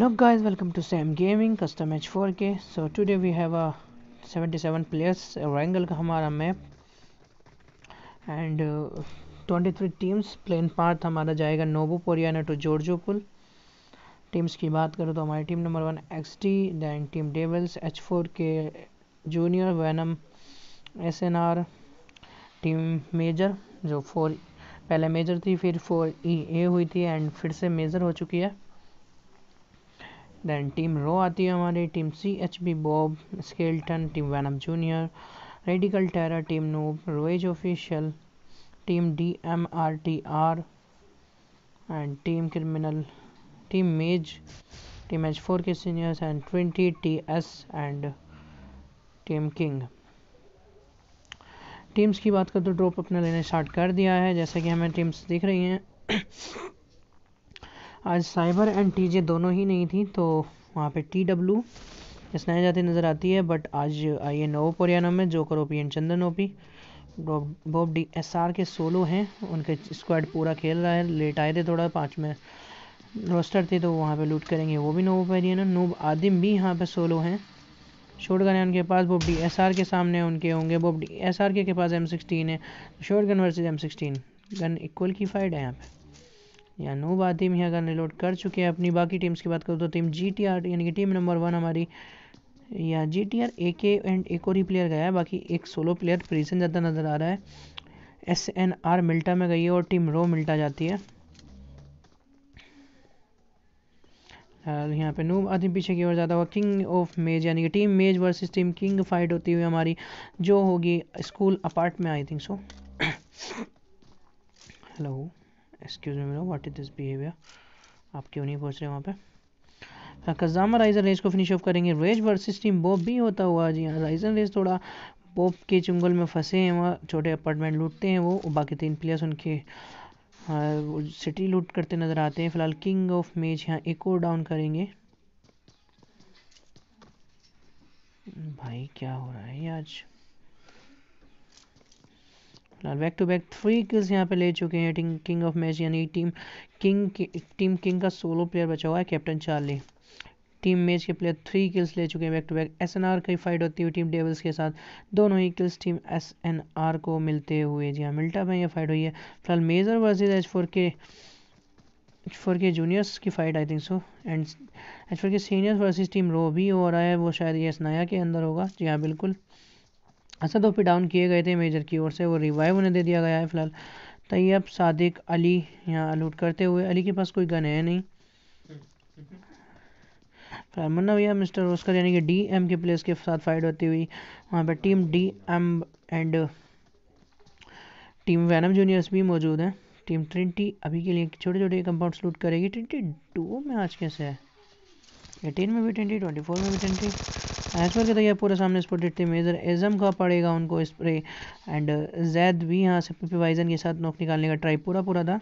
look guys welcome to sam gaming custom match 4k so today we have a 77 players wrangle ka hamara map and 23 uh, teams plane path हमारा जाएगा नोबो पोरिया to जॉर्जो teams की बात करो तो हमारी team number one X T then team Devils H four K junior Venom S N R team Major जो four पहले Major थी फिर फोर ई ए हुई थी एंड फिर से मेजर हो चुकी है देन टीम रो आती है हमारी team C H B Bob Skeleton team Venom junior radical Terra team noob रोएज official team D M R T R and team criminal team Maze team H four K seniors and twenty T S and team King teams की बात करें तो drop अपने लेने start कर दिया है जैसे कि हमें टीम्स दिख रही हैं आज साइबर एंड टीजे दोनों ही नहीं थी तो वहाँ पे टी डब्ल्यू स्नाए जाती नज़र आती है बट आज आई एन ओ पोरियाना में Joker OP and Chandan OP Bob D S R K solo हैं उनके स्क्वाड पूरा खेल रहा है लेट आए थे थोड़ा पाँच में रोस्टर थे तो वहाँ पे लूट करेंगे वो भी नोवो पोरियाना नोब आदिम भी यहाँ पे सोलो हैं शॉर्ट गन है उनके पास Bob D S R K सामने उनके होंगे Bob D S R K, पास एम सिक्सटीन है shotgun versus M sixteen gun equal की फाइट है यहाँ पर या नो बा टीम ही अगर रिलोड कर चुके हैं अपनी बाकी टीम्स की बात करूँ तो टीम जी टी आर यानी कि टीम नंबर वन हमारी या जी टी आर ए के एंड एक और ही प्लेयर गया है बाकी एक सोलो प्लेयर प्रीजन ज़्यादा नज़र आ रहा है एस एन आर मिल्टा में गई है और टीम रो मिल्टा जाती है यहाँ पे नूब आदि पीछे की ओर जाता हुआ किंग ऑफ मेज यानी कि टीम मेज वर्सेस टीम किंग फाइट होती हुई हमारी जो होगी स्कूल अपार्ट में I think so hello excuse me मिलो वाट इज दिस बिहेवियर आप क्यों नहीं पहुँच रहे वहाँ पर कजामा राइजर रेस को फिनिश ऑफ करेंगे रेज वर्सेस टीम बॉब भी होता हुआ जी हाँ राइजर रेस थोड़ा बॉब के चुंगल में फंसे हैं वहाँ छोटे अपार्टमेंट लूटते हैं वो बाकी तीन प्लेयर्स उनके सिटी हाँ, लूट करते नज़र आते हैं फिलहाल किंग ऑफ मेज यहाँ एक और डाउन करेंगे भाई क्या हो रहा है आज फिलहाल back to back three kills यहाँ पे ले चुके हैं टीम किंग ऑफ मैच यानी टीम किंग टीम किंग का सोलो प्लेयर बचा हुआ है कैप्टन चार्ली टीम मैच के प्लेयर थ्री किल्स ले चुके हैं back to back S N R की फाइट होती हुई टीम डेवल्स के साथ दोनों ही kills team S N R को मिलते हुए जी हाँ मिल्टा में यह फाइट हुई है फिलहाल Major versus H four K H four K juniors की fight I think so and H four K seniors versus team row भी हो रहा है वो शायद ये नया के अंदर होगा जी हाँ बिल्कुल असद ओपी डाउन किए गए थे मेजर की ओर से वो रिवाइव उन्हें दे दिया गया है फिलहाल तैयब तो सादिक अली यहाँ लूट करते हुए अली के पास कोई गन है नहीं मुन्ना भैया मिस्टर ओस्कर यानी कि डी एम के प्लेस के साथ फाइट होती हुई वहाँ पर team D M and team Venom juniors भी मौजूद हैं टीम ट्रिंटी अभी के लिए छोटे छोटे कंपाउंड लूट करेगी ट्वेंटी टू में आज कैसे है एटीन में भी ट्वेंटी ट्वेंटी फोर में भी ट्वेंटी एज के तो ये पूरा सामने स्पोटेड टीम इधर एजम का पड़ेगा उनको स्प्रे एंड जैद भी यहाँ से पीपी वाइजन के साथ नोक निकालने का ट्राई पूरा पूरा था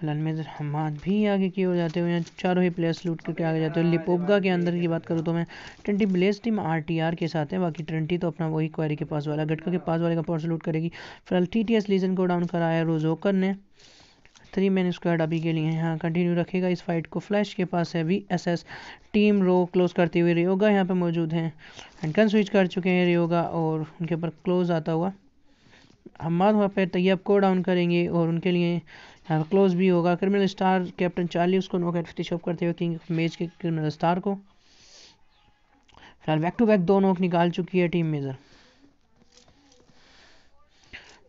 फिलहाल मेजर हमाद भी आगे की ओर जाते हुए यहाँ चारों ही प्लेयर्स लूट करके आगे जाते हैं लिपोबगा के अंदर की बात करूँ तो मैं ट्वेंटी ब्लेस टीम आरटीआर के साथ है बाकी ट्वेंटी तो अपना वही क्वारी के पास वाला गटका के पास वाले का पॉर्स लूट करेगी फिलहाल टी टी लीजन को डाउन कराया रोजोकर ने थ्री मैन स्क्वाड अभी के लिए यहाँ कंटिन्यू रखेगा इस फाइट को फ्लैश के पास है V S S team row close करते हुए रियोगा यहाँ पर मौजूद हैं हैंडकन स्विच कर चुके हैं रियोगा और उनके ऊपर क्लोज आता हुआ हमाद वहाँ पर तैयब को डाउन करेंगे और उनके लिए यहाँ पर क्लोज भी होगा क्रिमिनल स्टार कैप्टन चार्ली उसको नोकआउट फिनिश ऑफ करते हुए किंग मेज के क्रिमिनल स्टार को फिलहाल बैक टू बैक दो नोक निकाल चुकी है टीम मेजर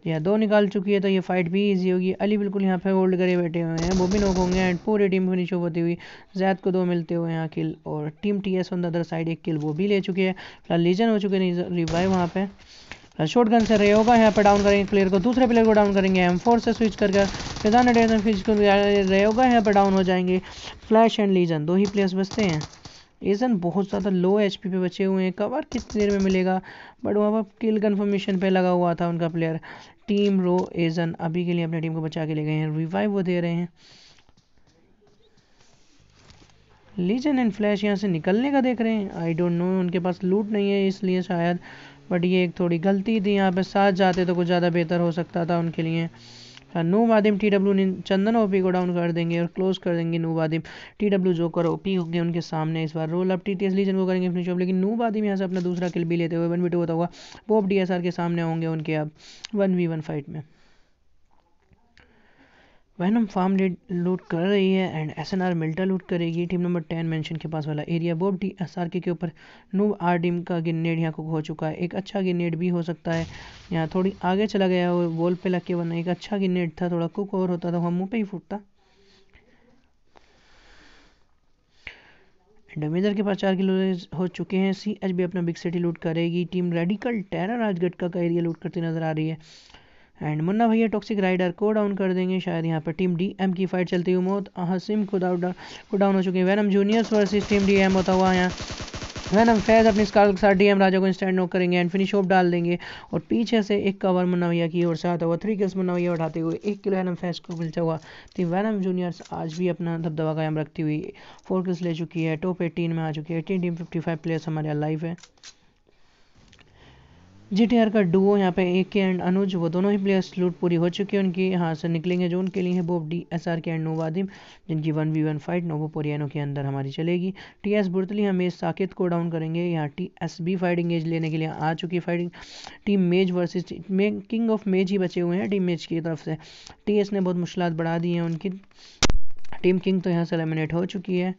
या दो निकाल चुकी है तो ये फाइट भी ईजी होगी अली बिल्कुल यहाँ पे होल्ड करे बैठे हुए हैं वो भी नोक होंगे एंड पूरी टीम फिनिश होती हुई जैद को दो मिलते हुए यहाँ किल और team T S on the other side एक किल वो भी ले चुकी है फिलहाल लीजन हो चुके हैं रिवाइव वहाँ पे शॉर्ट गन से रहे होगा यहाँ पर डाउन करेंगे प्लेयर को दूसरे प्लेयर को डाउन करेंगे एम फोर से स्विच करके फिजान एडेजन फिज को रहे होगा यहाँ पर डाउन हो जाएंगे फ्लैश एंड लीजन दो ही प्लेयर्स बचते हैं एजन बहुत ज़्यादा लो एच पे बचे हुए हैं कवर कितनी देर में मिलेगा बट वहाँ पर किल कन्फर्मेशन पे लगा हुआ था उनका प्लेयर टीम रो एजन अभी के लिए अपने टीम को बचा के ले गए हैं रिवाइव वो दे रहे हैं लीजन एंड फ्लैश यहाँ से निकलने का देख रहे हैं आई डोंट नो उनके पास लूट नहीं है इसलिए शायद बट ये एक थोड़ी गलती थी यहाँ पे साथ जाते तो कुछ ज़्यादा बेहतर हो सकता था उनके लिए नू वादिम टी डब्ल्यू चंदन ओपी को डाउन कर देंगे और क्लोज कर देंगे नू वादिम टी डब्ल्यू जो कर ओपी होंगे उनके सामने इस बार roll up T T S legion को करेंगे अपनी शॉप लेकिन नू वादिम यहाँ से अपना दूसरा किल भी लेते हुए वन वी टू होता हुआ अब डी एस आर के सामने होंगे उनके अब वन वी वन फाइट में वैनम फार्म लूट कर रही है and S N R Mylta लूट करेगी टीम नंबर टेन मेंशन के पास वाला area Bob D S R K के ऊपर नूब आर डीम का गिरनेड यहाँ को हो चुका है एक अच्छा गिरनेड भी हो सकता है यहाँ थोड़ी आगे चला गया और बॉल पे लग के वरना एक अच्छा गिरनेड था थोड़ा कुक ओवर होता था वहाँ मुँह पे ही फूटता डमेजर के पास चार किलो हो चुके हैं सी एच बी अपना बिग सिटी लूट करेगी टीम रेडिकल टेरर राजगढ़ का एरिया लूट करती नजर आ रही है एंड मुन्ना भैया टॉक्सिक राइडर को डाउन कर देंगे शायद यहाँ पर टीम डी एम की फाइट चलती हुई मौत हसीम को डाउन को डाउन हो चुके हैं Venom juniors versus team D M होता हुआ यहाँ वैनम फैज अपनी स्कार के साथ एम राजा को इंस्टैंड नॉक करेंगे एंड फिनिश ऑफ डाल देंगे और पीछे से एक कवर मुन्ना भैया की ओर से आता हुआ थ्री किल्स मुन्ना भैया उठाते हुए एक किलो वैनम फैज को मिलता हुआ टीम वैनम जूनियर्स आज भी अपना दबदबा कायम रखती हुई फोर किल्स ले चुकी है टॉप एटीन में आ चुकी है eighteen team fifty five players हमारे लाइव है जी का डुओ यहाँ पे ए के एंड अनुज वो दोनों ही प्लेयर्स लूट पूरी हो चुकी है उनकी यहाँ से निकलेंगे जो उनके लिए है वो D S R K and नोवादिम जिनकी वन वी वन फाइट नोवो पोरियनो के अंदर हमारी चलेगी टी एस बुरतली हम मेज साकेत को डाउन करेंगे यहाँ T S B fighting edge लेने के लिए आ चुकी फाइटिंग टीम मेज वर्सेज मे किंग ऑफ मेज ही बचे हुए हैं टीम मेज की तरफ से टी एस ने बहुत मुश्किल बढ़ा दी हैं उनकी टीम किंग तो यहाँ से एलिमिनेट हो चुकी है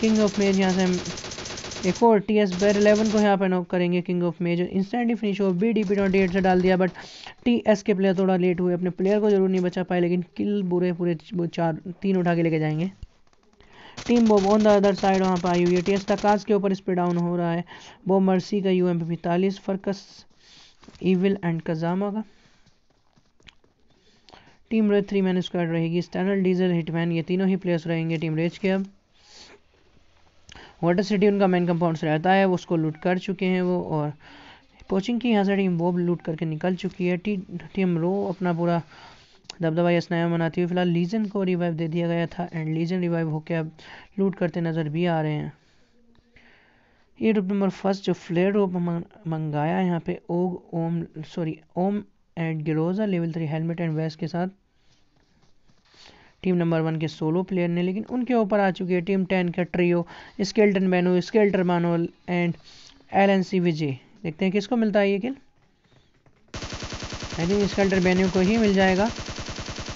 किंग ऑफ मेज यहाँ से एक और टी एस बैर इलेवन को यहाँ पे नॉक करेंगे King of Major instantly finish हो B D P dot eight से डाल दिया but T S K player थोड़ा लेट हुए अपने प्लेयर को जरूर नहीं बचा पाए लेकिन किल बुरे पूरे चार तीन उठा के लेके जाएंगे team Bob on the other side वहाँ पर आई हुई है टी एस तकाज के ऊपर स्पीड डाउन हो रहा है बॉब मर्सी का यू एम पी तालीस फर्कस ईविल एंड कजामा का team red three man squad रहेगी स्टैंडर्ड डीजल हिटमैन ये तीनों ही प्लेयर्स रहेंगे टीम रेज के अब वाटर सिटी उनका मेन कंपाउंड से रहता है उसको लूट कर चुके हैं वो और पोचिंग की यहाँ से टीम वो लूट करके निकल चुकी है टी टीम रो अपना पूरा दबदबा या स्नाया मनाती हुई फिलहाल लीजन को रिवाइव दे दिया गया था एंड लीजन रिवाइव होकर अब लूट करते नज़र भी आ रहे हैं ये रूप नंबर फर्स्ट जो फ्लेयर रूप मंगाया है यहाँ पे ओग ओम सॉरी ओम एंड गिरोजा level three helmet and vest के साथ टीम नंबर वन के सोलो प्लेयर ने लेकिन उनके ऊपर आ चुकी है टीम टेन का ट्रियो स्केल्टन बैनो स्केल्टर मानोल and L N C Vijay देखते हैं किसको मिलता है ये किल आई थिंक स्केल्टर बैनो को ही मिल जाएगा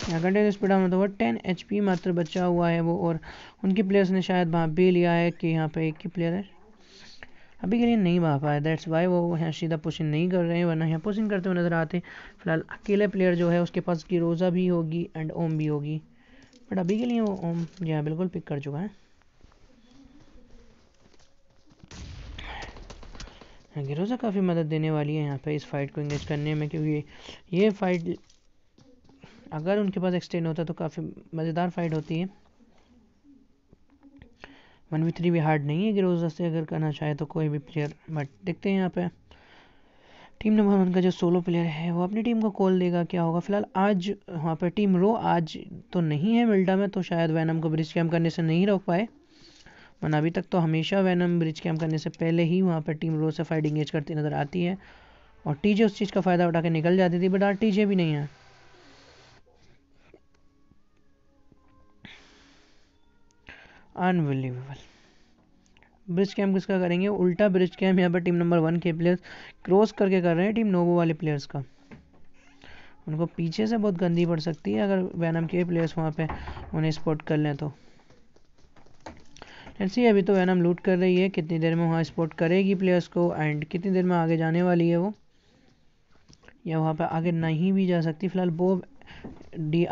यहाँ कंटिन्यू स्पीड में तो टेन एच पी मात्र बचा हुआ है वो और उनके प्लेयर्स ने शायद भाप भी लिया है कि यहाँ पे एक ही प्लेयर है अभी के लिए नहीं भाग पाया दैट्स वाई वो यहाँ सीधा पोशिंग नहीं कर रहे हैं वरना यहाँ पोशिंग करते हुए नज़र आते फिलहाल अकेले प्लेयर जो है उसके पास की रोज़ा भी होगी एंड ओम भी होगी बट अभी के लिए ओम जी हाँ बिल्कुल पिक कर चुका है गिरोजा काफ़ी मदद देने वाली है यहाँ पे इस फाइट को इंगेज करने में क्योंकि ये फाइट अगर उनके पास एक्सटेंड होता तो काफ़ी मज़ेदार फाइट होती है वन वी थ्री भी हार्ड नहीं है गिरोजा से अगर करना चाहे तो कोई भी प्लेयर बट देखते हैं यहाँ पे टीम नंबर वन का जो सोलो प्लेयर है वो अपनी टीम को कॉल देगा क्या होगा फिलहाल आज वहाँ पर टीम रो आज तो नहीं है मिल्टा में तो शायद वैनम को ब्रिज कैम्प करने से नहीं रोक पाए मन अभी तक तो हमेशा वैनम ब्रिज कैम्प करने से पहले ही वहाँ पर टीम रो से फाइट इंगेज करती नज़र आती है और टीजे उस चीज़ का फ़ायदा उठा के निकल जाती थी बट आज टीजे भी नहीं है अनबिलीवेबल ब्रिज कैम्प किसका करेंगे उल्टा ब्रिज कैम्प यहाँ पर टीम नंबर वन के प्लेयर्स क्रॉस करके कर रहे हैं टीम नोवो वाले प्लेयर्स का उनको पीछे से बहुत गंदी पड़ सकती है अगर वैनम के प्लेयर्स वहाँ पे उन्हें स्पॉट कर लें तो सी अभी तो वैनम लूट कर रही है कितनी देर में वहाँ स्पॉट करेगी प्लेयर्स को एंड कितनी देर में आगे जाने वाली है वो या वहाँ पे आगे नहीं भी जा सकती फिलहाल वो D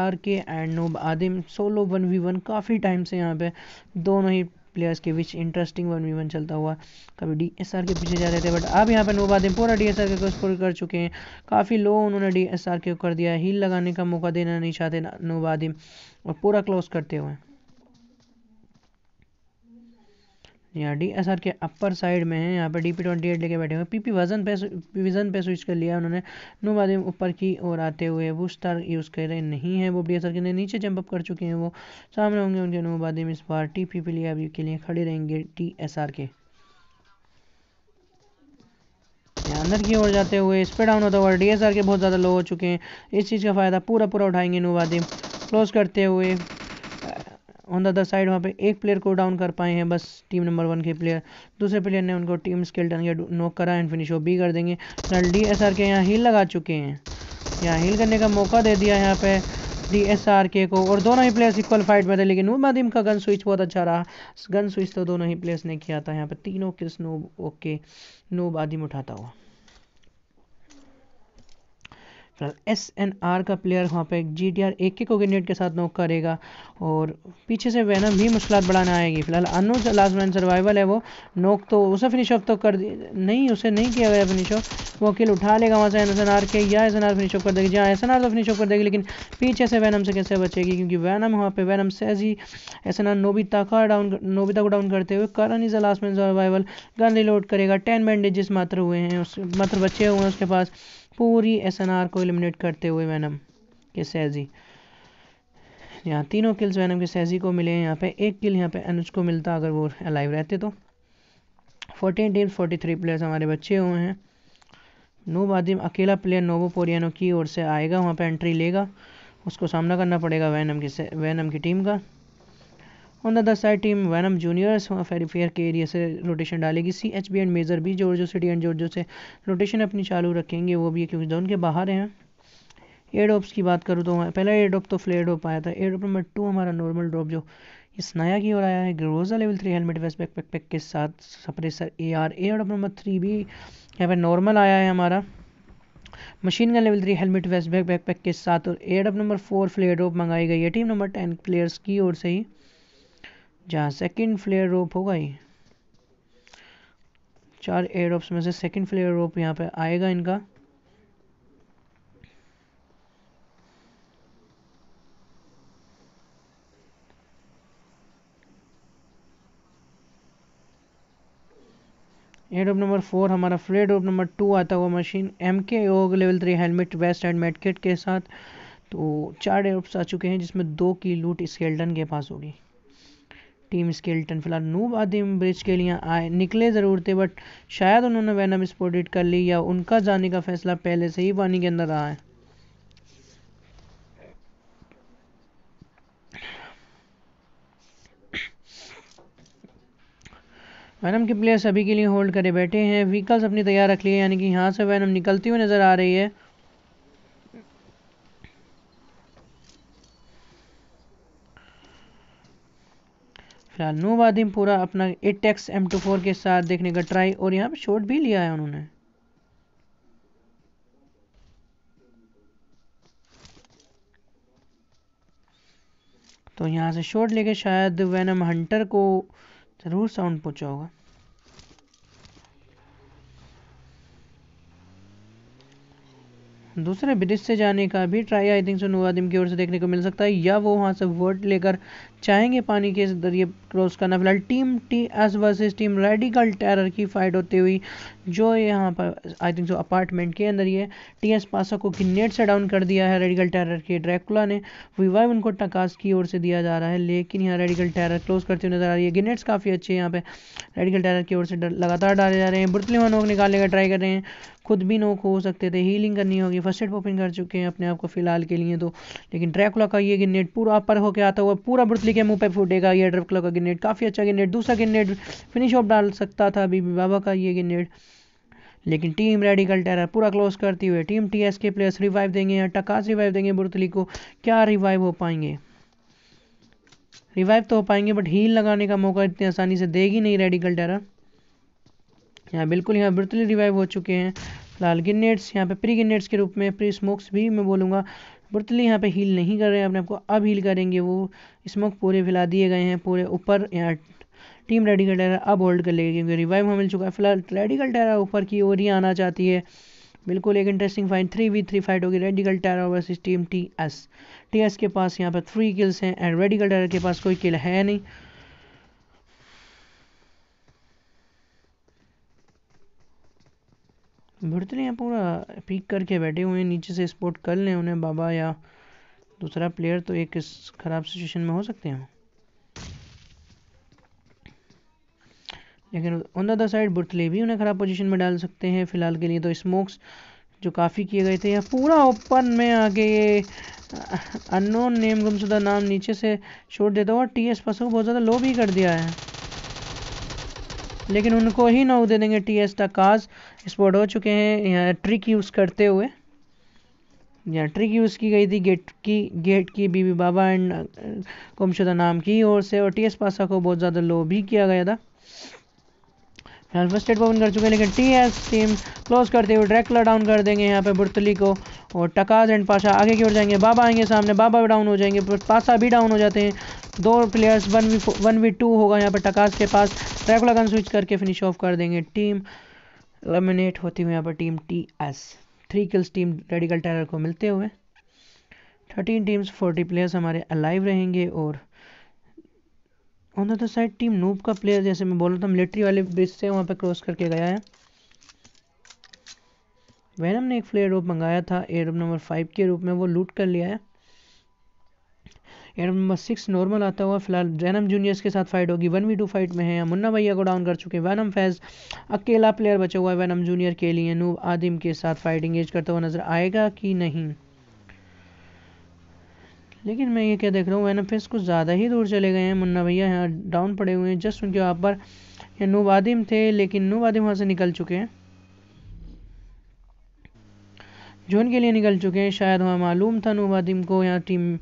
R K and noob आदिम सोलो वन वी वन काफ़ी टाइम से यहाँ पे दोनों ही प्लेयर्स के बीच इंटरेस्टिंग वन वी वन चलता हुआ कभी डी एस आर के पीछे जा रहे थे बट अब यहाँ पर नोबादें पूरा D S R K score कर चुके हैं काफ़ी लो उन्होंने डी एस आर के कर दिया हील लगाने का मौका देना नहीं चाहते नोबादिम और पूरा क्लोज करते हुए यहाँ डी एस आर के अपर साइड में है यहाँ पर डी पी ट्वेंटी एट लेके बैठे हुए पी पी वजन पे विजन पे स्विच कर लिया उन्होंने नो बाद ऊपर की ओर आते हुए वो स्टार यूज़ कर रहे नहीं है वो डी एस आर के लिए नीचे जंप अप कर चुके हैं वो सामने होंगे उनके नो बाद इस बार टी पी पी लिया अभी के लिए खड़े रहेंगे टी एस आर के अंदर की ओर जाते हुए इस पर डाउन होता हुआ डी एस आर के बहुत ज़्यादा लो हो चुके हैं इस चीज़ का फ़ायदा पूरा पूरा उठाएंगे नो बाद क्लोज करते हुए ऑन द अदर साइड वहाँ पे एक प्लेयर को डाउन कर पाए हैं बस टीम नंबर वन के प्लेयर दूसरे प्लेयर ने उनको टीम स्केल्टन या नोक करा एंड फिनिश वो बी कर देंगे फिलहाल डी एस आर के यहाँ हील लगा चुके हैं यहाँ हील करने का मौका दे दिया यहाँ पे डी एस आर के को और दोनों ही प्लेयर्स इक्वल फाइट में थे लेकिन उमादिम का गन स्विच बहुत अच्छा रहा गन स्विच तो दोनों ही प्लेयर्स ने किया था यहाँ पे तीनों किस नूब ओके नूब आदिम उठाता हुआ फिलहाल एस एन आर का प्लेयर वहाँ पे जी टी आर एक के कोगिनेट के साथ नोक करेगा और पीछे से वैनम भी मुश्किल बढ़ाने आएगी फिलहाल अनुज लास्ट मैन सर्वाइवल है वो नोक तो उसे फिनिश ऑफ तो कर नहीं उसे नहीं किया गया फिनिश ऑफ वो किल उठा लेगा वहाँ से N S N R K या S N R finish off कर देगी जहाँ एस एन आर तो फिनिश ऑफ कर देगी लेकिन पीछे से वैनम से कैसे बचेगी क्योंकि वैनम वहाँ पे वैनम से ही एस एन आर नोबिता का डाउन नोबिता को डाउन करते हुए Karan is last man survival gun reload करेगा टेन बैंडेजेस मात्र हुए हैं उस मात्र बचे हुए हैं उसके पास पूरी एस को एलिमिनेट करते हुए वैनम के सैजी यहाँ तीनों किल्स वैनम के सैजी को मिले हैं यहाँ पे एक किल यहाँ पे अनुज को मिलता अगर वो अलाइव रहते तो fourteen team forty three players हमारे बच्चे हुए हैं नूब आदिम अकेला प्लेयर नोवो पोरियानो की ओर से आएगा वहाँ पे एंट्री लेगा उसको सामना करना पड़ेगा वैनम की वैनम की टीम का on the other side team Venom juniors फेरीफेयर के एरिया से रोटेशन डालेगी C H B and Major भी जॉर्जो सिटी एंड जॉर्जो से रोटेशन अपनी चालू रखेंगे वो भी क्योंकि जो के बाहर हैं एयर ड्रॉप्स की बात करूँ तो पहला एयर ड्रॉप तो फ्लेयर ड्रॉप आया था एयर ड्रॉप नंबर टू हमारा नॉर्मल ड्रॉप जो इस नया की ओर आया है Groza level three helmet vest backpack pack के साथ suppressor A R air drop number three भी यहाँ पर नॉर्मल आया है हमारा मशीन का level three helmet vest backpack pack के साथ और air drop number four flare drop मंगाई गई है टीम नंबर टेन प्लेयर्स की ओर से ही जहाँ सेकंड फ्लेयर रोप होगा ये चार एयर रोप्स में से सेकंड फ्लेयर रोप यहाँ पे आएगा इनका एडोप नंबर फोर हमारा फ्लेयर रोप नंबर टू आता हुआ मशीन एम के ओग level three helmet vest and medkit के साथ तो चार एडोप्स आ चुके हैं जिसमें दो की लूट स्केल्टन के पास होगी टीम स्केल्टन फिलहाल नूब आदिम ब्रिज के लिए आए निकले ज़रूर थे बट शायद उन्होंने वैनम स्पोर्टेड कर ली या उनका जाने का फैसला पहले से ही पानी के अंदर रहा है वैनम के प्लेयर सभी के लिए होल्ड करे बैठे हैं व्हीकल्स अपनी तैयार रख लिए यानी कि यहाँ से वैनम निकलती हुई नज़र आ रही है फिलहाल नो वादिम पूरा अपना eight X M two four के साथ देखने का ट्राई और यहाँ पे शॉट भी लिया है उन्होंने तो यहाँ से शॉट लेके शायद वैनम हंटर को ज़रूर साउंड पहुंचा होगा दूसरे ब्रिज से जाने का भी ट्राई आई थिंक सुन वादिम की ओर से देखने को मिल सकता है या वो वहाँ से वर्ड लेकर चाहेंगे पानी के जरिए क्रॉस करना फिलहाल team T S versus team radical terror की फाइट होती हुई जो यहाँ पर आई थिंक जो अपार्टमेंट के अंदर ये टी एस पासा को की नेट से डाउन कर दिया है रेडिकल टेरर के ड्रैकुला ने रिवाइव उनको टकास की ओर से दिया जा रहा है लेकिन यहाँ रेडिकल टेरर क्लोज करती हुई नजर आ रही है गिनेट्स काफ़ी अच्छे यहाँ पे रेडिकल टेरर की ओर से लगातार डाले जा रहे हैं बुरतलीमा नोक निकालने का ट्राई कर रहे हैं खुद भी नोक हो सकते थे हीलिंग करनी होगी फर्स्ट एड पॉपिंग कर चुके हैं अपने आप को फिलहाल के लिए तो लेकिन ड्रैकुला का ये गिनेट पूरा अपर होकर आता हुआ पूरा बुरतली असली के मुंह पे फूटेगा ये ड्रफ क्लब का ग्रेनेड काफ़ी अच्छा ग्रेनेड दूसरा ग्रेनेड फिनिश ऑफ डाल सकता था बीबी बाबा का ये ग्रेनेड लेकिन टीम रेडिकल टेरर पूरा क्लोज करती हुई टीम टी के प्लेयर्स रिवाइव देंगे या टकास रिवाइव देंगे बुरतली को क्या रिवाइव हो पाएंगे रिवाइव तो हो पाएंगे बट हील लगाने का मौका इतनी आसानी से देगी नहीं रेडिकल टेरर यहाँ बिल्कुल यहाँ बुरतली रिवाइव हो चुके हैं लाल गिनेट्स यहाँ पे प्री गिनेट्स के रूप में प्री स्मोक्स भी मैं बोलूँगा पुर्तली यहाँ पे हील नहीं कर रहे हैं अपने आपको अब हील करेंगे वो स्मोक पूरे फैला दिए गए हैं पूरे ऊपर यहाँ टीम रेडिकल टेरा अब होल्ड कर लेगी क्योंकि रिवाइव हमें मिल चुका है फिलहाल रेडिकल टेरा ऊपर की ओर ही आना चाहती है बिल्कुल एक interesting fight three v three fight होगी radical terror versus team T S T S के पास यहाँ पर थ्री किल्स हैं एंड रेडिकल टेरा के पास कोई किल है नहीं भुड़तले हैं पूरा पीक करके बैठे हुए हैं नीचे से स्पोर्ट कर लें उन्हें बाबा या दूसरा प्लेयर तो एक इस खराब सिचुएशन में हो सकते हैं लेकिन ऑन द अदर साइड बुर्थले भी उन्हें ख़राब पोजीशन में डाल सकते हैं फिलहाल के लिए तो स्मोक्स जो काफ़ी किए गए थे या पूरा ओपन में आके ये अननोन नेम गुमशुदा नाम नीचे से छोड़ देता हुआ टी एस को बहुत ज़्यादा लो भी कर दिया है लेकिन उनको ही नौ दे देंगे टी एस काज स्पॉट हो चुके हैं यहाँ ट्रिक यूज़ करते हुए यहाँ ट्रिक यूज़ की गई थी गेट की गेट की बीबी बाबा एंड कुमशुदा नाम की ओर से और टी एस पासा को बहुत ज़्यादा लो भी किया गया था ट्रांसफर स्टेट ओपन कर चुके हैं लेकिन टी एस टीम क्लोज करते हुए ड्रैकला डाउन कर देंगे यहाँ पे बुरतली को और टकाज एंड पाशा आगे की ओर जाएंगे बाबा आएंगे सामने बाबा भी डाउन हो जाएंगे पाशा भी डाउन हो जाते हैं दो players one we one v two होगा यहाँ पर टकाज के पास ड्रैकला गन स्विच करके फिनिश ऑफ कर देंगे टीम एलिमिनेट होती हुई यहाँ पर team T S three kills team radical terror को मिलते हुए थर्टीन टीम्स फोर्टी प्लेयर्स हमारे अलाइव रहेंगे और on the side team noob का प्लेयर जैसे मैं बोल रहा था मिलिट्री वाले ब्रिज से वहाँ पे क्रॉस करके गया है वैनम ने एक फ्लेयर रोप मंगाया था एयर नंबर फाइव के रूप में वो लूट कर लिया है एयर नंबर सिक्स नॉर्मल आता हुआ फिलहाल जैनम जूनियर्स के साथ फाइट होगी वन वी टू फाइट में है मुन्ना भैया को डाउन कर चुके हैं वैनम फैज अकेला प्लेयर बचा हुआ है वैनम जूनियर के लिए नूब आदिम के साथ फाइट इंगेज करता हुआ नजर आएगा कि नहीं लेकिन मैं ये क्या देख रहा हूँ एनएफएस कुछ ज़्यादा ही दूर चले गए हैं मुन्ना भैया यहाँ डाउन पड़े हुए हैं जस्ट उनके वहाँ पर नू नूब आदिम थे लेकिन नूब आदिम वहाँ से निकल चुके हैं जोन के लिए निकल चुके हैं शायद वहाँ मालूम था नूब आदिम को यहाँ टीम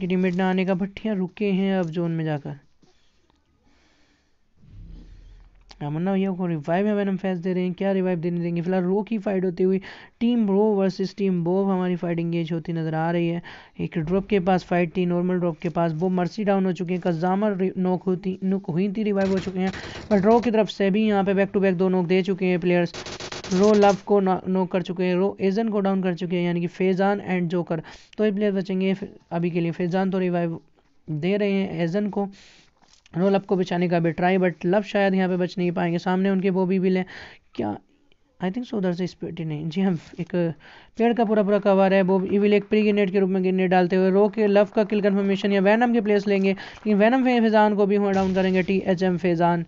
की टीम ना आने का भट्टियाँ रुके हैं अब जोन में जाकर मन्ना भैया को रिवाइव में वैनम फैस दे रहे हैं क्या रिवाइव देने देंगे फिलहाल रो की फाइट होती हुई team row versus team Bob हमारी फाइट इंगेज होती नजर आ रही है एक ड्रॉप के पास फाइट थी नॉर्मल ड्रॉप के पास वो मर्सी डाउन हो चुके हैं कजामर नोक होती नोक हुई थी रिवाइव हो चुके हैं पर ड्रो की तरफ से भी यहाँ पे बैक टू बैक दो नोक दे चुके हैं प्लेयर्स रो लव को नोक कर चुके हैं रो एजन को डाउन कर चुके हैं यानी कि फैजान एंड जोकर तो ये प्लेयर बचेंगे अभी के लिए फैजान तो रिवाइव दे रहे हैं एजन को रोल अप को बचाने का भी ट्राई बट लव शायद यहाँ पे बच नहीं पाएंगे सामने उनके वो भी बिल है क्या आई थिंक सो उधर से स्पीड नहीं जी हम हाँ, एक पेड़ का पूरा पूरा कवर है वो इविल एक प्री ग्रेनेड के रूप में ग्रेनेड डालते हुए रो के लव का किल कन्फर्मेशन या वैनम के प्लेस लेंगे लेकिन वैनम फैजान को भी हम डाउन करेंगे टी एच एम फैजान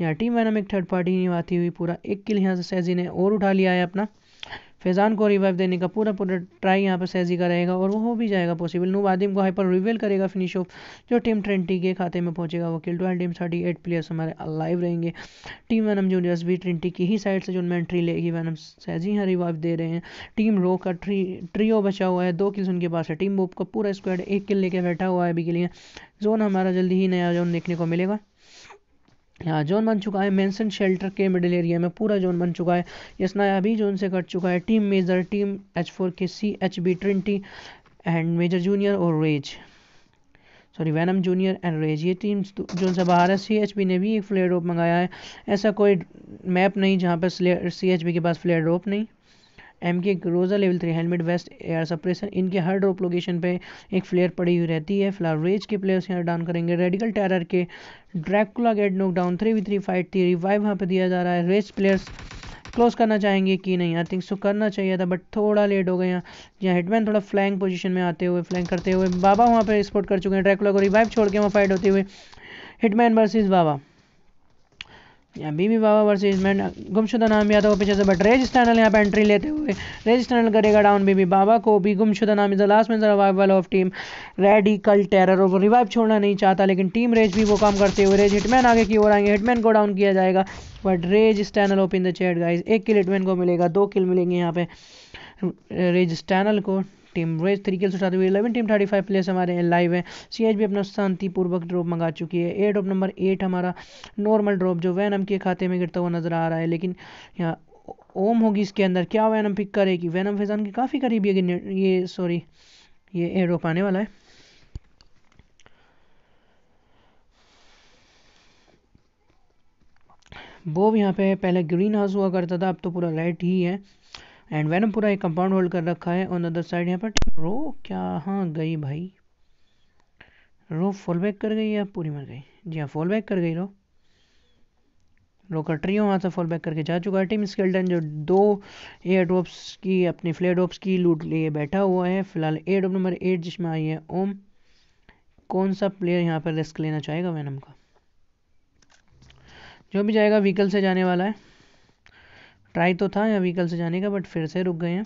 या टीम वैनम एक थर्ड पार्टी नहीं आती हुई पूरा एक किल यहाँ से सैजी ने और उठा लिया है अपना फैज़ान को रिवाइव देने का पूरा पूरा ट्राई यहाँ पर सैजी का रहेगा और वो हो भी जाएगा पॉसिबल नूब आदिम को हाइपर रिवेल करेगा फिनिश ऑफ जो टीम ट्रेंटी के खाते में पहुँचेगा वो kill team thirty eight players हमारे लाइव रहेंगे टीम वैनम जूनियर्स भी ट्रेंटी की ही साइड से जो उनमें एंट्री लेगी वैनम सैजी यहाँ रिवाइव दे रहे हैं टीम रो का ट्री ट्रियो बचा हुआ है दो किल्स उनके पास है टीम बोप का पूरा स्क्वाड एक किल लेकर बैठा हुआ है अभी के लिए जोन हमारा जल्दी ही नया जोन देखने को मिलेगा यहाँ जोन बन चुका है मेंशन शेल्टर के मिडिल एरिया में पूरा जोन बन चुका है ये स्नाया भी जोन से कट चुका है team major team H four K C H B twenty and major junior और rage sorry venom junior and rage ये टीम तो जो से बाहर है सी एच बी ने भी एक फ्लेयर ड्रॉप मंगाया है ऐसा कोई मैप नहीं जहाँ पर सी एच बी के पास फ्लेयर ड्रॉप नहीं एम के Groza level three handmade vest air suppression इनके हर ड्रॉप लोकेशन पे एक फ्लेयर पड़ी हुई रहती है फिलहाल रेज के प्लेयर्स यहाँ डाउन करेंगे रेडिकल टेरर के Dracula get knock down three v three fight थी रिवाइव वहाँ पर दिया जा रहा है रेज प्लेयर्स क्लोज करना चाहेंगे कि नहीं आई थिंक सो करना चाहिए था बट थोड़ा लेट हो गए यहाँ जहाँ हेडमैन थोड़ा फ्लैंग पोजीशन में आते हुए फ्लैंग करते हुए बाबा वहाँ पर स्पोर्ट कर चुके हैं ड्रैकुला को रिवाइव छोड़ के वहाँ फाइट होते हुए हिटमैन वर्सेस बाबा बीमी बाबा वर्सेज मैं गुमशुदा नाम यादव को पीछे से बट रेज स्टैनल यहाँ पर एंट्री लेते हुए रेज स्टैनल करेगा डाउन बीबी बाबा को भी गुमशुदा नाम is the last man survival of team radical terror और वो रिवाइव छोड़ना नहीं चाहता लेकिन टीम रेज भी वो काम करते हुए रेज हिटमैन आगे की ओर आएंगे हिटमैन को डाउन किया जाएगा बट रेज स्टैनल ओपन द चेट गाइज एक किल हिटमैन को मिलेगा दो किल मिलेंगे यहाँ पे रेज स्टैनल को टीम रेस तरीके से उठाते हुए eleven team thirty five players हमारे लाइव है सी एच भी अपना शांतिपूर्वक ड्रॉप मंगा चुकी है ए ड्रॉप नंबर एट हमारा नॉर्मल ड्रॉप जो वैनम के खाते में गिरता हुआ नजर आ रहा है लेकिन यहाँ ओम होगी इसके अंदर क्या वैनम पिक करेगी वैनम फैजान के काफ़ी करीबी है ये सॉरी ये ए ड्रॉप आने वाला है वो भी यहाँ पे पहले ग्रीन हाउस हुआ करता था अब तो पूरा रेड ही है एंड वैनम पूरा एक कंपाउंड होल्ड कर रखा है ऑन अदर साइड यहाँ पर रो क्या हाँ गई भाई रो फॉल बैक कर गई या पूरी मर गई जी हाँ फॉल बैक कर गई रो रो कट रही वहाँ से फॉल बैक करके जा चुका है टीम स्केल्टन जो दो एयर ड्रॉप्स की अपनी फ्लेयर ड्रॉप्स की लूट लिए बैठा हुआ है फिलहाल एयर ड्रॉप नंबर एट जिसमें आई है ओम कौन सा प्लेयर यहाँ पर रिस्क लेना चाहेगा वैनम का जो भी जाएगा व्हीकल से जाने वाला है ट्राई तो था व्हीकल से जाने का बट फिर से रुक गए हैं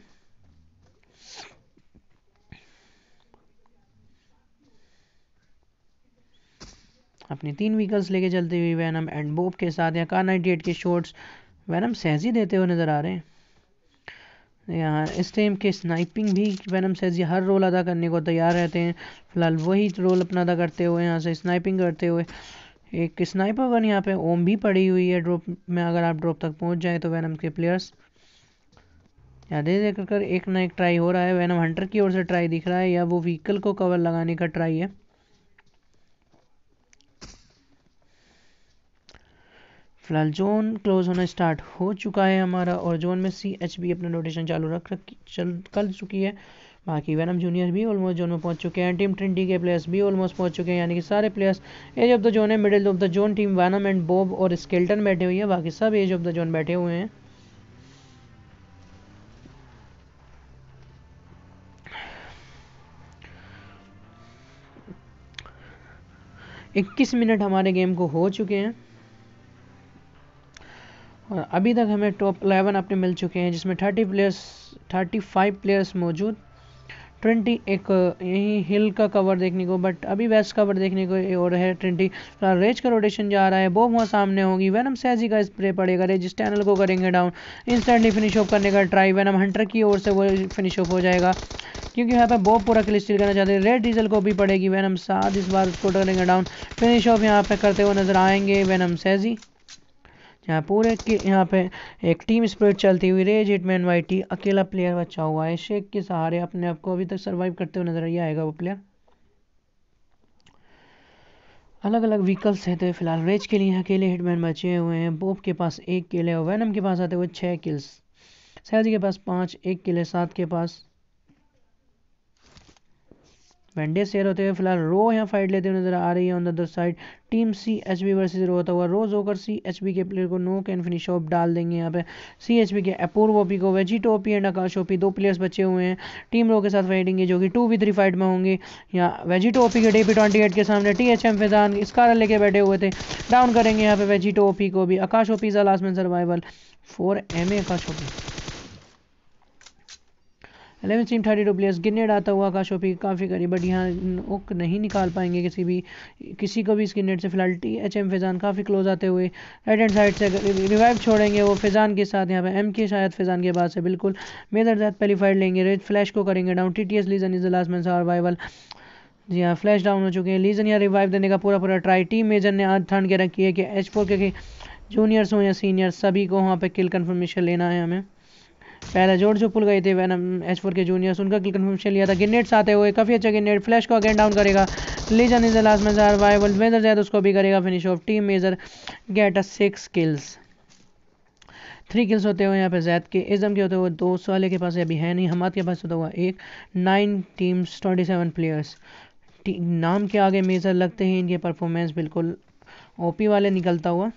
अपनी तीन व्हीकल्स लेके चलते हुए वैनम एंड बोब के साथ या कार नाइन्टी एट के शॉर्ट्स वैनम सहजी देते हुए नज़र आ रहे हैं यहाँ इस टाइम के स्नाइपिंग भी वैनम सहजी हर रोल अदा करने को तैयार रहते हैं फिलहाल वही रोल अपना अदा करते हुए यहाँ से स्नाइपिंग करते हुए एक स्नाइपर गन यहाँ पे ओम भी पड़ी हुई है ड्रॉप में अगर आप ड्रॉप तक पहुँच जाए तो वैनम के प्लेयर्स यहाँ देख देख कर एक ना एक ट्राई हो रहा है वैनम हंटर की ओर से ट्राई दिख रहा है या वो व्हीकल को कवर लगाने का ट्राई है फिलहाल जोन क्लोज होना स्टार्ट हो चुका है हमारा और जोन में सी एच बी अपना रोटेशन चालू रख रखी चल कर चुकी है बाकी वैनम जूनियर भी ऑलमोस्ट जोन में पहुंच चुके हैं टीम ट्रिनिटी के प्लेयर्स भी ऑलमोस्ट पहुंच चुके हैं यानी कि सारे players edge of the zone है middle of the zone team venom and Bob और स्केल्टन बैठे हुए हैं बाकी सब एज ऑफ द जोन बैठे हुए हैं इक्कीस मिनट हमारे गेम को हो चुके हैं और अभी तक हमें टॉप 11 अपने मिल चुके हैं जिसमें 30 प्लेयर्स 35 प्लेयर्स मौजूद ट्वेंटी एक यही हिल का कवर देखने को बट अभी वेस्ट कवर देखने को और है ट्वेंटी रेज तो का रोटेशन जा रहा है बो वहाँ सामने होगी वैनम सैजी का स्प्रे पड़ेगा रेज टैनल को करेंगे डाउन इंस्टेंटली फिनिश ऑफ करने का ट्राई वैनम हंटर की ओर से वो फिनिश ऑफ हो जाएगा क्योंकि यहाँ पर बॉब पूरा क्लिस करना चाहते हैं रेड डीजल को भी पड़ेगी वैनम सात इस बार उसको करेंगे डाउन फिनिश ऑफ यहाँ पर करते हुए नजर आएंगे वैनम सैजी यहाँ पूरे के यहाँ पे एक टीम स्प्रिट चलती हुई रेज हिटमैन वाई टी अकेला प्लेयर बचा हुआ है शेख के सहारे अपने आप को अभी तक सर्वाइव करते हुए नजर ही आएगा वो प्लेयर अलग अलग व्हीकल्स हैं तो फिलहाल रेज के लिए अकेले हिटमैन बचे हुए हैं बोप के पास एक किले और वैनम के पास आते हुए छः किल्स सैजी के पास पाँच एक किले सात के पास वेंडे शेयर होते हुए फिलहाल रो यहाँ फाइट लेते हुए नजर आ रही है on the other side team C H B versus row होता हुआ रोज होकर सी एच बी के प्लेयर को नो कैन फिनिश ऑफ डाल देंगे यहाँ पे सी एच बी के अपूर्व ओपी को वेजिटो एंड आकाश ओपी दो प्लेयर्स बचे हुए हैं टीम रो के साथ फाइटिंग है जो कि टू वी थ्री फाइट में होंगे यहाँ वेजिटो ओपी के डेपी ट्वेंटी एट के सामने T H M Faizan scar लेके बैठे हुए थे डाउन करेंगे यहाँ पे वेजिटो को भी आकाश ओपी इज़ा लास्ट में survival four M A Akash OP eleven सीम थर्टी टू प्लेयर्स गिनेड आता हुआ आकाश ओपी काफ़ी करीब बट यहाँ ओक नहीं निकाल पाएंगे किसी भी किसी को भी इस गिनेड से फिलहाल टी एच एम फिजान काफ़ी क्लोज आते हुए राइट हैंड साइड से रिवाइव छोड़ेंगे वो फिजान के साथ यहाँ पे एम के शायद फिजान के बाद से बिल्कुल मेजर जैद पहली फाइट लेंगे रेड फ्लैश को करेंगे down T T S legion is the last man survival जी हाँ फ्लैश डाउन हो चुके हैं लीजन यहाँ रिवाइव देने का पूरा पूरा ट्राई टीम मेजर ने आज ठंड के रखी है कि एच फोर के जूनियर्स हों या सीनियर्स सभी को वहाँ पर किल कन्फर्मेशन लेना है हमें पहले जोर जो पुल गए थे venom H four K juniors उनका किल कन्फर्मेशन लिया था गिनेट्स आते हुए काफ़ी अच्छा गिनेट फ्लैश को अगेन डाउन करेगा legion is the last major viable major जाए तो उसको भी करेगा finish off team major get a six kills three kills होते हुए यहाँ पे जैद के इज़म के होते हुए दो वाले के पास अभी है नहीं हमारे के पास होता हुआ एक nine teams twenty seven players नाम के आगे मेजर लगते हैं इनके परफॉर्मेंस बिल्कुल ओपी वाले निकलता हुआ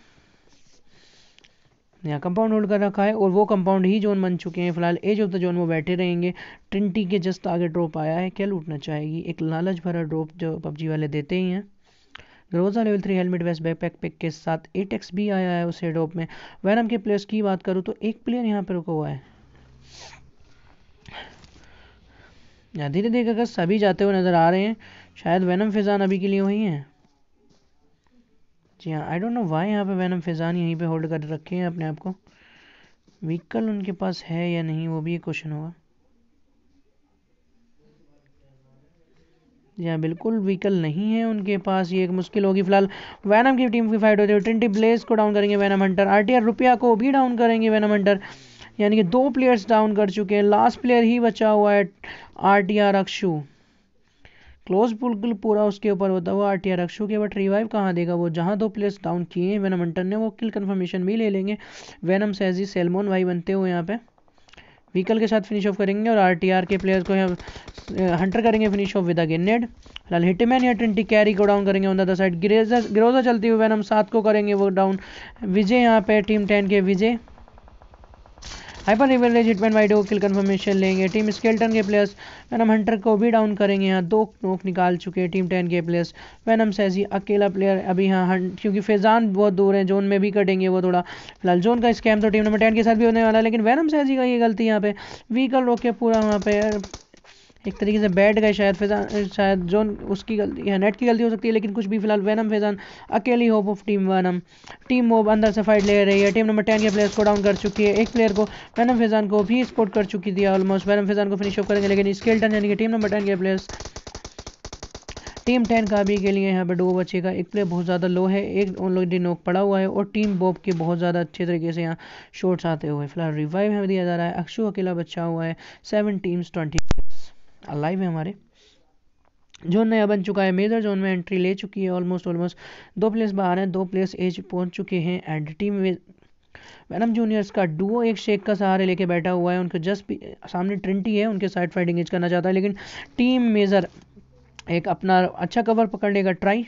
यहाँ कंपाउंड होल्ड कर रखा है और वो कंपाउंड ही जोन बन चुके हैं फिलहाल एज ऑफ द जोन वो बैठे रहेंगे ट्रिंटी के जस्ट आगे ड्रॉप आया है क्या लूटना चाहेगी एक लालच भरा ड्रॉप जो पबजी वाले देते ही हैं Groza level three helmet vest pack pick के साथ एट एक्स भी आया है उस हेडोप में वैनम के प्लेयर्स की बात करूँ तो एक प्लेयर यहाँ पर रुका हुआ है यहाँ धीरे धीरे अगर सभी जाते हुए नज़र आ रहे हैं शायद वैनम फिजान अभी के लिए वही हैं जी हाँ आई डोंट नो वाई यहाँ पे वैनम फैज़ान यहीं पे होल्ड कर रखे हैं अपने आप को व्हीकल उनके पास है या नहीं वो भी एक क्वेश्चन होगा जी हाँ बिल्कुल व्हीकल नहीं है उनके पास ये एक मुश्किल होगी फिलहाल वैनम की टीम की फाइट होती है ट्वेंटी प्लेयर्स को डाउन करेंगे वैनम हंटर आर रुपया को भी डाउन करेंगे वैनम हंटर यानी कि दो प्लेयर्स डाउन कर चुके हैं लास्ट प्लेयर ही बचा हुआ है आर अक्षू क्लोज बिल्कुल पूरा उसके ऊपर होता हुआ आर अक्षुके के बट रिवाइव कहाँ देगा वो जहाँ दो प्लेस डाउन किए हैं वेनम हंटर ने वो किल कन्फर्मेशन भी ले लेंगे वेनम सैजी सेलमोन भाई बनते हुए यहाँ पे व्हीकल के साथ फिनिश ऑफ करेंगे और आरटीआर के प्लेयर को हंटर करेंगे finish off with a grenade लाल हिटमैन या ट्वेंटी कैरी को डाउन करेंगे ऑन द साइड गिरोजा चलती हुई वैनम सात को करेंगे वो डाउन विजय यहाँ पे टीम टेन के Vijay hyper revels hitman wide को किल कन्फर्मेशन लेंगे टीम स्केल्टन के प्लेयर्स वैनम हंटर को भी डाउन करेंगे यहाँ दो नोक निकाल चुके हैं टीम टेन के प्लेयर्स वैनम सैजी अकेला प्लेयर अभी यहाँ क्योंकि फैजान बहुत दूर है जोन में भी कटेंगे वो थोड़ा फिलहाल जोन का स्कैम तो टीम नंबर टेन के साथ भी होने वाला है लेकिन वैनम सैजी का ये गलती यहाँ पे व्हीकल रोक के पूरा वहाँ पे एक तरीके से बैठ गए शायद फैजान शायद जोन उसकी गलती या नेट की गलती हो सकती है लेकिन कुछ भी फिलहाल वैनम फैजान अकेली hope of team venom team वो अंदर से फाइट ले रही है टीम नंबर टेन के प्लेयर्स को डाउन कर चुकी है एक प्लेयर को वैनम फैजान को भी स्पोर्ट कर चुकी थी ऑलमोस्ट वैनम फैजान को फिनिश ऑफ करेंगे लेकिन स्केल्टन यानी कि टीम नंबर टेन के प्लेयर्स टीम टेन का अभी के लिए यहाँ पर डो का एक प्लेयर बहुत ज़्यादा लो है एक ऑलरेडी नोक पड़ा हुआ है और टीम बॉब के बहुत ज़्यादा अच्छे तरीके से यहाँ शॉट्स आते हुए फिलहाल रिवाइव हमें दिया जा रहा है अक्षु अकेला बच्चा हुआ है सेवन टीम्स ट्वेंटी लाइव है हमारे जोन नया बन चुका है मेजर जोन में एंट्री ले चुकी है ऑलमोस्ट ऑलमोस्ट दो प्लेस बाहर हैं दो प्लेस एज पहुंच चुके हैं एंड टीम मैडम जूनियर्स का डुओ एक शेक का सहारे लेके बैठा हुआ है उनके जस्ट सामने ट्रिंटी है उनके साइड फाइटिंग एज करना चाहता है लेकिन टीम मेजर एक अपना अच्छा कवर पकड़ने का ट्राई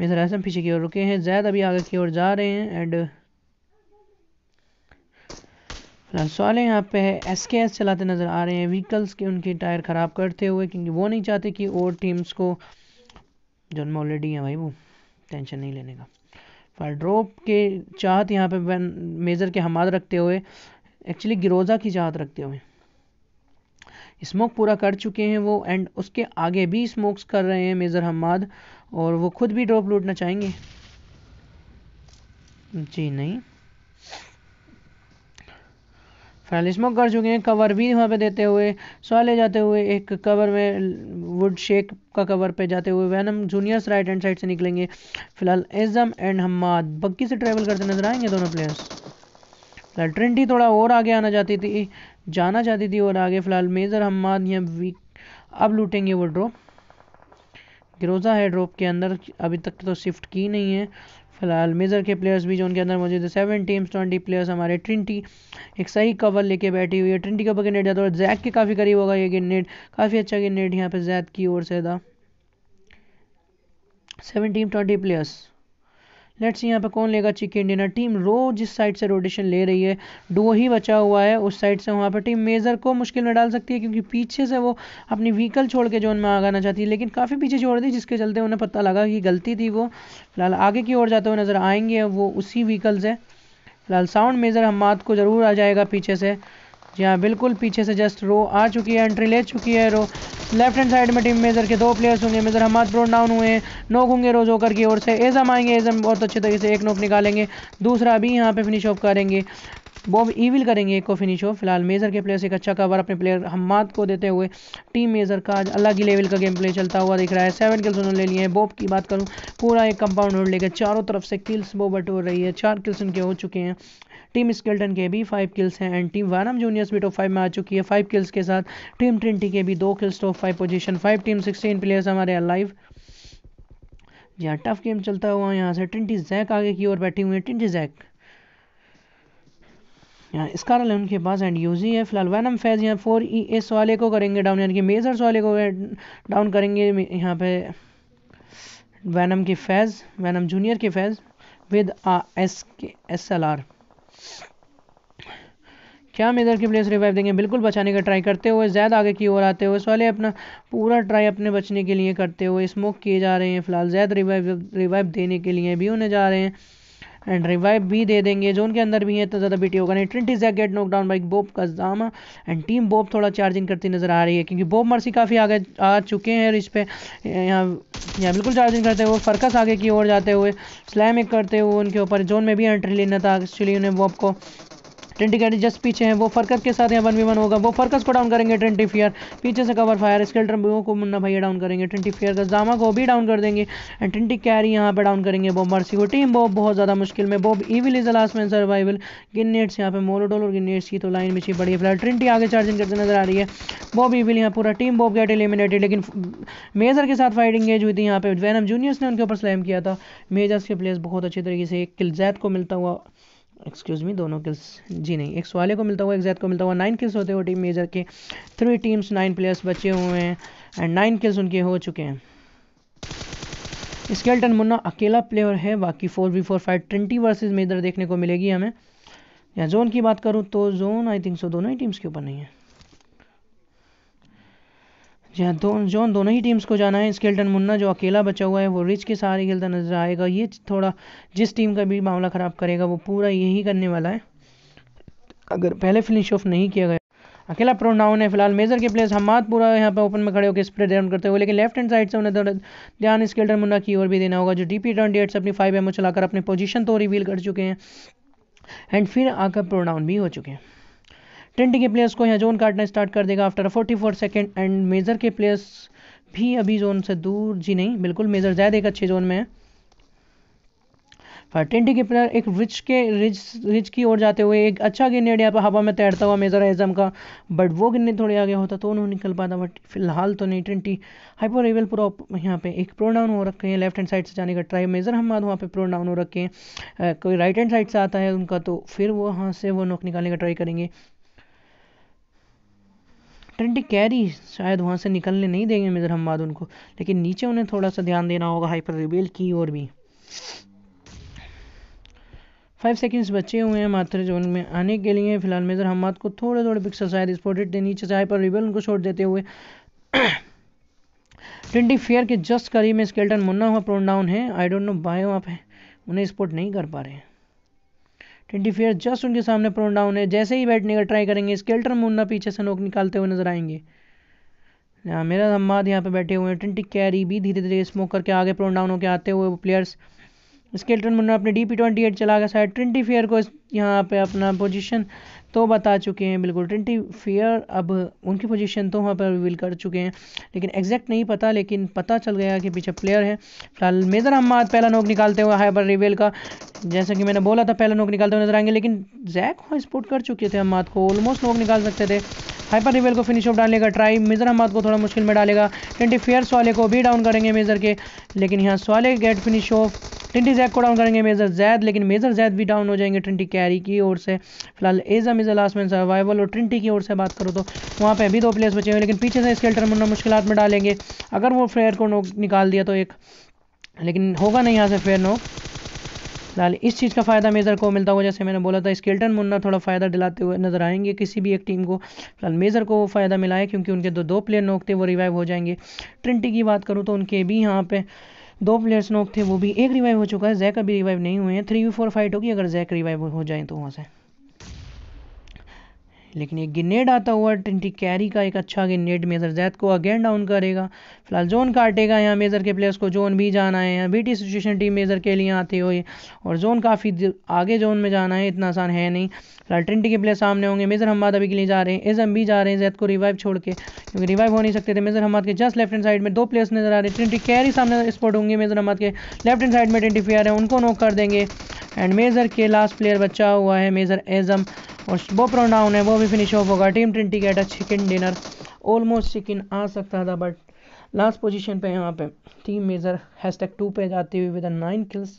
मेजर ऐसा पीछे की ओर रुके हैं जैद अभी आगे की ओर जा रहे हैं एंड फिलहाल सवाल यहाँ पे है एस के एस चलाते नज़र आ रहे हैं व्हीकल्स के उनके टायर ख़राब करते हुए क्योंकि वो नहीं चाहते कि और टीम्स को उनमें ऑलरेडी है भाई वो टेंशन नहीं लेने का फिलहाल ड्रॉप के चाहत यहाँ पे मेज़र के हमाद रखते हुए एक्चुअली गिरोज़ा की चाहत रखते हुए स्मोक पूरा कर चुके हैं वो एंड उसके आगे भी स्मोक्स कर रहे हैं मेज़र हमाद और वो खुद भी ड्रॉप लूटना चाहेंगे जी नहीं फाइनल स्मोक कर चुके हैं कवर भी वहाँ पे देते हुए सॉ ले जाते हुए एक कवर में वुड शेक का कवर पे जाते हुए हम जूनियर्स राइट एंड साइड से निकलेंगे फिलहाल एजम एंड हमाद बक्की से ट्रेवल करते नजर आएंगे दोनों प्लेयर्स फिलहाल ट्रेंडी थोड़ा और आगे आना चाहती थी जाना चाहती थी और आगे फिलहाल मेजर हमाद या वीक अब लूटेंगे वो ड्रॉप ग्रोजा है ड्रॉप के अंदर अभी तक तो शिफ्ट की नहीं है फिलहाल मेज़र के प्लेयर्स भी जो उनके अंदर मौजूद है सेवन टीम्स ट्वेंटी प्लेयर्स हमारे ट्रिंटी एक सही कवर लेके बैठी हुई है ट्रिंटी कवर के नेट जाता है जैक के काफ़ी करीब होगा ये नेट काफ़ी अच्छा नेट यहाँ पे जैद की ओर से था seven team twenty players let's यहाँ पे कौन लेगा चिकन डिनर टीम रो जिस साइड से रोटेशन ले रही है डो ही बचा हुआ है उस साइड से वहाँ पर टीम मेजर को मुश्किल में डाल सकती है क्योंकि पीछे से वो अपनी व्हीकल छोड़ के जोन में आगाना चाहती है लेकिन काफ़ी पीछे छोड़ दी जिसके चलते उन्हें पता लगा कि गलती थी वो फिलहाल आगे की ओर जाते हुए नज़र आएंगे वो उसी व्हीकल से फिलहाल साउंड मेजर हम को ज़रूर आ जाएगा पीछे से जी हाँ बिल्कुल पीछे से जस्ट रो आ चुकी है एंट्री ले चुकी है रो लेफ्ट हैंड साइड में टीम मेजर के दो प्लेयर्स होंगे मेजर हमाद प्रोन डाउन हुए हैं नोक होंगे रोज होकर की ओर से एजम आएंगे एजम बहुत अच्छे तरीके से एक नोक निकालेंगे दूसरा भी यहाँ पे फिनिश ऑफ करेंगे बॉब ईविल करेंगे एक को फिनिश हो फिलहाल मेजर के प्लेयर्स एक अच्छा कवर अपने प्लेयर हमाद को देते हुए टीम मेजर का आज अलग ही लेवल का गेम प्ले चलता हुआ दिख रहा है सेवन किल्स उन्होंने ले लिए हैं बॉब की बात करूँ पूरा एक कंपाउंड होल्ड लेकर चारों तरफ से किल्स वो बटोर रही है चार किल्स उनके हो चुके हैं टीम स्केल्टन के भी फाइव किल्स हैं एंड टीम वानम जूनियर्स भी टॉप फाइव में आ चुकी है फाइव किल्स के साथ टीम ट्रिनिटी के भी दो kills top five position five team sixteen players हमारे यहाँ लाइव यहाँ टफ गेम चलता हुआ यहाँ से ट्रिनिटी जैक आगे की ओर बैठी हुई है ट्रिनिटी जैक यहाँ स्कारल है उनके पास एंड यूजी है फिलहाल वैनम फैज यहाँ फोर ई एस वाले को करेंगे डाउन यानी कि मेजर्स वाले को डाउन करेंगे यहाँ पे वैनम के फैज़ वैनम जूनियर के फैज़ with a S K S L R क्या हम इधर की प्लेस रिवाइव देंगे बिल्कुल बचाने का ट्राई करते हुए ज़ैद आगे की ओर आते हुए वाले अपना पूरा ट्राई अपने बचने के लिए करते हुए स्मोक किए जा रहे हैं फिलहाल जैद रिवाइव रिवाइव देने के लिए भी उन्हें जा रहे हैं एंड रिवाइव भी दे देंगे जोन के अंदर भी है इतना ज़्यादा बीटी होगा नहीं twenty jack get knock down by Bob का जामा एंड टीम बोप थोड़ा चार्जिंग करती नजर आ रही है क्योंकि बोप मर्सी काफ़ी आगे आ चुके हैं और इस पर यहाँ यहाँ बिल्कुल चार्जिंग करते हुए फरकस आगे की ओर जाते हुए स्लैम एक करते हुए उनके ऊपर जोन में भी एंट्री लेना था एक्चुअली उन्हें बॉब को ट्वेंटी कैडी जस्ट पीछे है वो फर्कस के साथ यहाँ वन वी वन होगा वो फर्कस को डाउन करेंगे ट्वेंटी फेयर पीछे से कवर फायर स्केल्टर को मुन्ना भैया डाउन करेंगे ट्वेंटी फेयर का जामा को भी डाउन कर देंगे एंड ट्वेंटी कैरी यहाँ पर डाउन करेंगे बॉब मर्सी को टीम बॉब बहुत ज़्यादा मुश्किल में Bob evil is last man survival grenades यहाँ पे मोलोडोल और गिनेट्स की तो लाइन बिछी बड़ी है फिलहाल ट्वेंटी आगे चार्जिंग करते नजर आ रही है बॉब ईविल यहाँ पूरा टीम बॉब गेट एलिमिनेटेड लेकिन मेजर के साथ फाइटिंग एंगेज हुई थी यहाँ पे वैनम जूनियर्स ने उनके ऊपर स्लैम किया था मेजर्स के प्लेयर्स बहुत अच्छे तरीके से एक किल जैद को मिलता हुआ एक्सक्यूज मी दोनों किल्स जी नहीं एक वाले को मिलता हुआ एक जैद को मिलता हुआ नाइन किल्स होते हुए टीम मेजर के थ्री टीम्स नाइन प्लेयर्स बचे हुए हैं एंड नाइन किल्स उनके हो चुके हैं स्केल्टन मुन्ना अकेला प्लेयर है बाकी four v four five twenty versus major देखने को मिलेगी हमें या जोन की बात करूँ तो जोन आई थिंक सो दोनों ही टीम्स के ऊपर नहीं है जहाँ दो जो दोनों ही टीम्स को जाना है स्केल्टन मुन्ना जो अकेला बचा हुआ है वो रिच के सहारे खेलता नजर आएगा ये थोड़ा जिस टीम का भी मामला ख़राब करेगा वो पूरा यही करने वाला है अगर पहले फिनिश ऑफ नहीं किया गया अकेला प्रोनाउन है फिलहाल मेजर के प्लेस हमाद पूरा यहाँ पर ओपन में खड़े होकर स्प्रेड डाउन करते हुए लेकिन लेफ्ट हैंड साइड से उन्हें ध्यान स्केल्टन मुन्ना की ओर भी देना होगा जो डी ट्वेंटी एट से अपनी फाइव एमओ चलाकर अपनी पोजिशन तो रिवील कर चुके हैं एंड फिर आकर प्रोनाउन भी हो चुके हैं ट्वेंटी के प्लेयर्स को यहाँ जोन काटना स्टार्ट कर देगा after forty four second and major के प्लेयर्स भी अभी जोन से दूर जी नहीं बिल्कुल मेजर ज़्यादा एक अच्छे जोन में है फाइव ट्वेंटी के प्लेयर एक रिच के रिच रिच की ओर जाते हुए एक अच्छा गेनेड यहाँ पर हवा में तैरता हुआ मेजर एजम का बट वो गिरने थोड़े आगे होता तो उन्होंने निकल पाता बट फिलहाल तो नहीं ट्वेंटी हाइपर एवल पूरा यहाँ पे एक प्रोडाउन हो रखे हैं लेफ्ट हैंड साइड से जाने का ट्राई मेजर हम बाद वहाँ पर प्रोडाउन हो रखे हैं कोई राइट हैंड साइड से आता है उनका तो फिर वो वहाँ से वो नोक निकालने का ट्राई करेंगे ट्रेंट कैरी शायद वहाँ से निकलने नहीं देंगे मिजर हमबाद उनको लेकिन नीचे उन्हें थोड़ा सा ध्यान देना होगा हाइपर रिबेल की और भी फाइव सेकंड्स बचे हुए हैं मात्र जोन में आने के लिए फिलहाल मेजर हम्माद को थोड़े थोड़े पिक्सल शायद स्पोर्टेड थे नीचे से हाइपर रिबेल उनको छोड़ देते हुए ट्वेंटी फेयर के जस्ट करीब में स्केल्टन मुन्ना हुआ प्रोन डाउन है आई डोंट नो बाय वहाँ पे उन्हें स्पोर्ट नहीं कर पा रहे हैं ट्वेंटी फेयर जस्ट उनके सामने प्रोन डाउन है जैसे ही बैठने का ट्राई करेंगे स्केल्टर मुन्ना पीछे से नोक निकालते हुए नजर आएंगे यहाँ मेरा हम्माद यहाँ पे बैठे हुए हैं ट्वेंटी कैरी भी धीरे धीरे स्मोक करके आगे प्रोन डाउन होकर आते हुए प्लेयर्स स्केल्टन मुन्ना अपने डी पी ट्वेंटी एट चला गया शायद ट्वेंटी फेयर को यहाँ पे अपना पोजिशन तो बता चुके हैं बिल्कुल ट्वेंटी फेयर अब उनकी पोजीशन तो वहाँ पर रिवील कर चुके हैं लेकिन एग्जैक्ट नहीं पता लेकिन पता चल गया कि पीछे प्लेयर है फिलहाल मेजर अहमद पहला नोक निकालते हुए हाइबर रिवेल का जैसा कि मैंने बोला था पहला नोक निकालते हुए नजर आएंगे लेकिन जैक वहाँ स्पोर्ट कर चुके थे अहमद को ऑलमोस्ट नोक निकाल सकते थे हाइपर रिवेल को फिनिश ऑफ डालने का ट्राई मिजर अहमद को थोड़ा मुश्किल में डालेगा टेंटी फेयर्स वाले को भी डाउन करेंगे मेजर के लेकिन यहाँ सवाले get finish off twenty jack को डाउन करेंगे मेजर जैद लेकिन मेजर जैद भी डाउन हो जाएंगे ट्वेंटी कैरी की ओर से फिलहाल एजा मिजर लास्ट में सर्वाइवल और ट्वेंटी की ओर से बात करो तो वहाँ पे अभी दो प्लेयर्स बचे हुए लेकिन पीछे से स्केल्टर मुन्ना मुश्किल में डालेंगे अगर वो फेयर को निकाल दिया तो एक लेकिन होगा नहीं यहाँ से फेयर नोक फिलहाल इस चीज़ का फ़ायदा मेज़र को मिलता हुआ जैसे मैंने बोला था स्केल्टन मुन्ना थोड़ा फ़ायदा दिलाते हुए नजर आएंगे किसी भी एक टीम को फिलहाल मेज़र को फ़ायदा मिला है क्योंकि उनके दो दो प्लेयर नोक थे वो रिवाइव हो जाएंगे ट्रिंटी की बात करूँ तो उनके भी यहाँ पर दो प्लेयर्स नोक थे वो भी एक रिवाइव हो चुका है जैक अभी रिवाइव नहीं हुए हैं थ्री वी फोर फाइट होगी अगर जैक रिवाइव हो जाए तो वहाँ से लेकिन एक गिनेड आता हुआ ट्वेंटी कैरी का एक अच्छा गिनेड मेज़र जैद को अगेन डाउन करेगा फिलहाल जोन काटेगा यहाँ मेज़र के प्लेयर्स को जोन भी जाना है यहाँ बीटी सिचुएशन टीम मेज़र के लिए आते हुए और जोन काफ़ी आगे जोन में जाना है इतना आसान है नहीं फिलहाल ट्वेंटी के प्लेयर सामने होंगे मेज़र हमाद अभी के लिए जा रहे हैं एजम भी जा रहे हैं जैद को रिवाइव छोड़ के क्योंकि रिवाइव हो नहीं सकते थे मेज़र हमाद के जस्ट लेफ्ट हैंड साइड में दो प्लेयर्स नज़र आ रहे हैं ट्वेंटी कैरी सामने स्पॉट होंगे मेज़र हमाद के लेफ्ट हैंड साइड में ट्वेंटी है उनको नोक कर देंगे एंड मेज़र के लास्ट प्लेयर बचा हुआ है मेज़र एजम और वो रन डाउन है वो भी फिनिश ऑफ होगा team twenty get a chicken dinner almost chicken आ सकता था बट लास्ट पोजीशन पे यहाँ पे team Major hashtag two पे जाती हुई with nine kills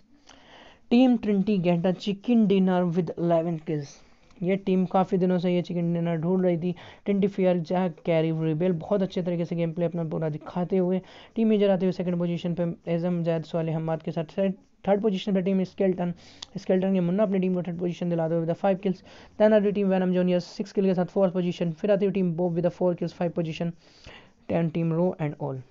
team twenty get a chicken dinner with eleven kills ये टीम काफ़ी दिनों से ये चिकन डिनर ढूंढ रही थी twenty Fair Jack Carry Rebel बहुत अच्छे तरीके से गेम प्ले अपना पूरा दिखाते हुए टीम मेजर आते हुए सेकंड पोजीशन पे एजम जैद सवाल अहमद के साथ थर्ड पोजीशन पर टीम स्केल्टन स्केल्टन के मुन्ना अपनी टीम को थर्ड पोजीशन दिलाते हुए विद फाइव किल्स टेन आती team Venom Junior six kill के साथ फोर्थ पोजीशन फिर आती हुई team Bob with four kills five position then team Row and all